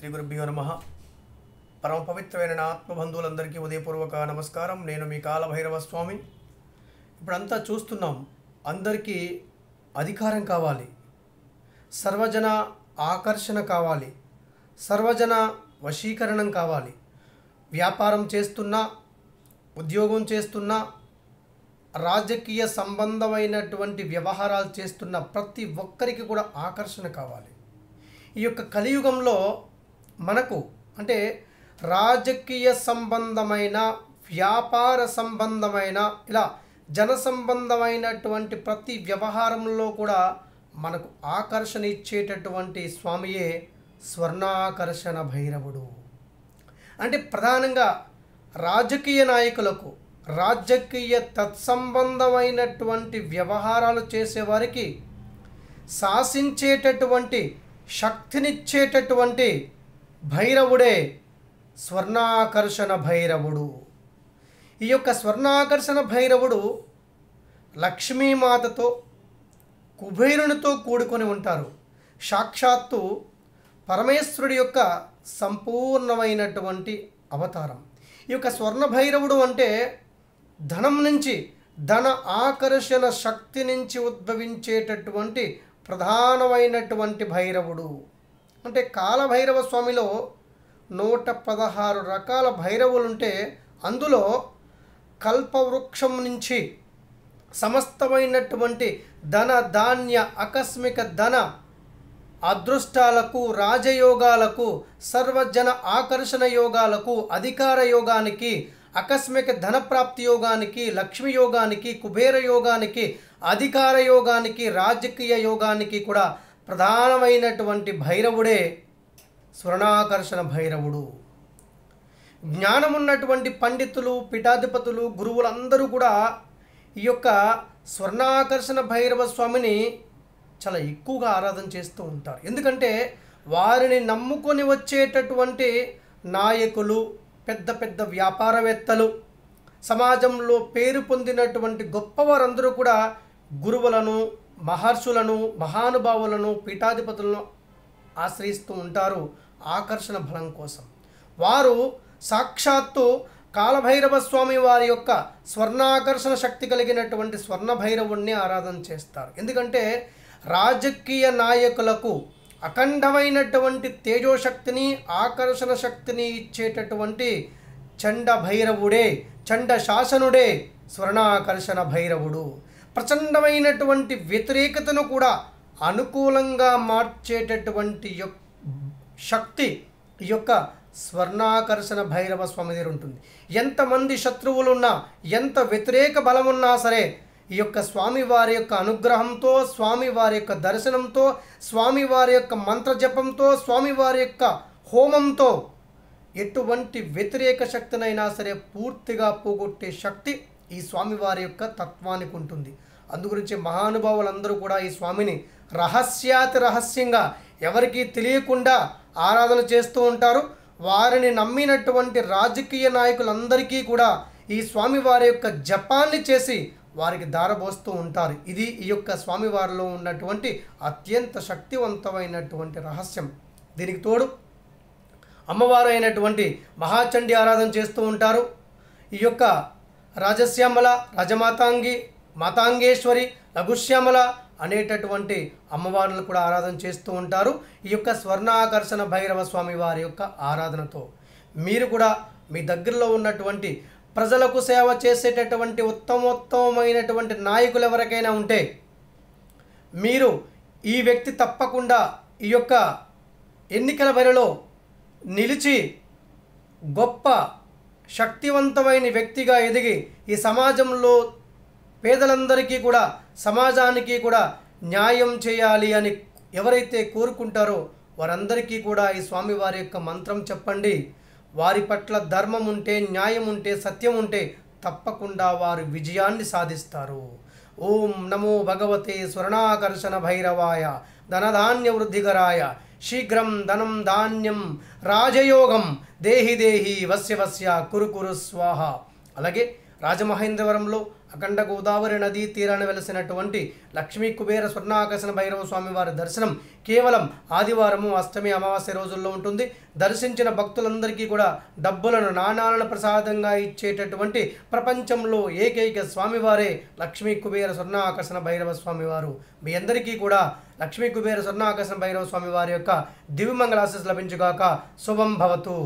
శ్రీ గురుభ్యో నమ పరమ పవిత్రమైన నా ఆత్మబంధువులందరికీ ఉదయపూర్వక నమస్కారం నేను మీ కాలభైరవ స్వామి ఇప్పుడంతా చూస్తున్నాం అందరికీ అధికారం కావాలి సర్వజన ఆకర్షణ కావాలి సర్వజన వశీకరణం కావాలి వ్యాపారం చేస్తున్నా ఉద్యోగం చేస్తున్నా రాజకీయ సంబంధమైనటువంటి వ్యవహారాలు చేస్తున్న ప్రతి ఒక్కరికి కూడా ఆకర్షణ కావాలి ఈ యొక్క కలియుగంలో మనకు అంటే రాజకీయ సంబంధమైన వ్యాపార సంబంధమైన ఇలా జన సంబంధమైనటువంటి ప్రతి వ్యవహారంలో కూడా మనకు ఆకర్షణ ఇచ్చేటటువంటి స్వామియే స్వర్ణాకర్షణ భైరవుడు అంటే ప్రధానంగా రాజకీయ నాయకులకు రాజకీయ తత్సంబంధమైనటువంటి వ్యవహారాలు చేసేవారికి శాసించేటటువంటి శక్తినిచ్చేటటువంటి భైరవుడే స్వర్ణాకర్షణ భైరవుడు ఈ యొక్క స్వర్ణాకర్షణ భైరవుడు లక్ష్మీమాతతో కుబేరునితో కూడుకొని ఉంటారు సాక్షాత్తు పరమేశ్వరుడి యొక్క సంపూర్ణమైనటువంటి అవతారం ఈ యొక్క స్వర్ణ భైరవుడు అంటే ధనం నుంచి ధన ఆకర్షణ శక్తి నుంచి ఉద్భవించేటటువంటి ప్రధానమైనటువంటి భైరవుడు అంటే కాలభైరవ స్వామిలో నూట పదహారు రకాల భైరవులుంటే అందులో కల్పవృక్షం నుంచి సమస్తమైనటువంటి ధన ధాన్య ఆకస్మిక ధన అదృష్టాలకు రాజయోగాలకు సర్వజన ఆకర్షణ యోగాలకు అధికార యోగానికి ఆకస్మిక ధనప్రాప్తి యోగానికి లక్ష్మి యోగానికి కుబేర యోగానికి అధికార యోగానికి రాజకీయ యోగానికి కూడా ప్రధానమైనటువంటి భైరవుడే స్వర్ణాకర్షణ భైరవుడు జ్ఞానమున్నటువంటి పండితులు పీఠాధిపతులు గురువులందరూ కూడా ఈ యొక్క స్వర్ణాకర్షణ భైరవ స్వామిని చాలా ఎక్కువగా ఆరాధన చేస్తూ ఉంటారు ఎందుకంటే వారిని నమ్ముకొని వచ్చేటటువంటి నాయకులు పెద్ద పెద్ద వ్యాపారవేత్తలు సమాజంలో పేరు పొందినటువంటి గొప్పవారందరూ కూడా గురువులను మహర్షులను మహానుభావులను పీఠాధిపతులను ఆశ్రయిస్తూ ఉంటారు ఆకర్షణ బలం కోసం వారు సాక్షాత్తు కాలభైరవ స్వామి వారి యొక్క స్వర్ణాకర్షణ శక్తి కలిగినటువంటి స్వర్ణభైరవుణ్ణి ఆరాధన చేస్తారు ఎందుకంటే రాజకీయ నాయకులకు అఖండమైనటువంటి తేజోశక్తిని ఆకర్షణ శక్తిని ఇచ్చేటటువంటి చండ భైరవుడే చండ శాసనుడే స్వర్ణాకర్షణ భైరవుడు ప్రచండమైనటువంటి వ్యతిరేకతను కూడా అనుకూలంగా మార్చేటటువంటి శక్తి ఈ యొక్క స్వర్ణాకర్షణ భైరవ స్వామి దగ్గర ఉంటుంది ఎంతమంది శత్రువులున్నా ఎంత వ్యతిరేక బలమున్నా సరే ఈ యొక్క స్వామివారి యొక్క అనుగ్రహంతో స్వామివారి యొక్క దర్శనంతో స్వామివారి యొక్క మంత్రజపంతో స్వామివారి యొక్క హోమంతో ఎటువంటి వ్యతిరేక శక్తినైనా సరే పూర్తిగా పోగొట్టే శక్తి ఈ స్వామివారి యొక్క తత్వానికి ఉంటుంది అందుగురించి మహానుభావులందరూ కూడా ఈ స్వామిని రహస్యాతి రహస్యంగా ఎవరికీ తెలియకుండా ఆరాధన చేస్తూ ఉంటారు వారిని నమ్మినటువంటి రాజకీయ నాయకులందరికీ కూడా ఈ స్వామివారి యొక్క జపాన్ని చేసి వారికి దారబోస్తూ ఉంటారు ఇది ఈ యొక్క స్వామివారిలో ఉన్నటువంటి అత్యంత శక్తివంతమైనటువంటి రహస్యం దీనికి తోడు అమ్మవారు అయినటువంటి మహాచండి ఆరాధన చేస్తూ ఉంటారు ఈ యొక్క రాజశ్యామల రజమాతాంగి మాతాంగేశ్వరి రఘుశ్యామల అనేటటువంటి అమ్మవారులు కూడా ఆరాధన చేస్తూ ఉంటారు ఈ యొక్క స్వర్ణాకర్షణ భైరవ స్వామి వారి యొక్క ఆరాధనతో మీరు కూడా మీ దగ్గరలో ఉన్నటువంటి ప్రజలకు సేవ చేసేటటువంటి ఉత్తమోత్తమైనటువంటి నాయకులు ఎవరికైనా ఉంటే మీరు ఈ వ్యక్తి తప్పకుండా ఈ యొక్క ఎన్నికల బరిలో నిలిచి గొప్ప శక్తివంతమైన వ్యక్తిగా ఎదిగి ఈ సమాజంలో పేదలందరికీ కూడా సమాజానికి కూడా న్యాయం చేయాలి అని ఎవరైతే కోరుకుంటారో వారందరికీ కూడా ఈ స్వామివారి యొక్క మంత్రం చెప్పండి వారి పట్ల ధర్మం ఉంటే న్యాయం ఉంటే సత్యం ఉంటే తప్పకుండా వారు విజయాన్ని సాధిస్తారు ओम नमो भगवते स्वर्णाकर्षण भैरवाय धनधान्य वृद्धिकराय शीघ्र धनम धान्यम राजयोगम देहि देहि వస్య వస్య कुरु कुरु स्वाहा अलगे రాజమహేంద్రవరంలో అఖండ గోదావరి నదీ తీరాన వెలసినటువంటి లక్ష్మీ కుబేర స్వర్ణాకర్షణ భైరవ స్వామివారి దర్శనం కేవలం ఆదివారము అష్టమి అమావాస్య రోజుల్లో ఉంటుంది దర్శించిన భక్తులందరికీ కూడా డబ్బులను నాణాలను ప్రసాదంగా ఇచ్చేటటువంటి ప్రపంచంలో ఏకైక స్వామివారే లక్ష్మీ కుబేర స్వర్ణాకర్షణ భైరవ స్వామివారు మీ అందరికీ కూడా లక్ష్మీ కుబేర స్వర్ణాకర్షణ భైరవ స్వామివారి యొక్క దివిమంగళాశీస్ లభించుగాక శుభం భవతు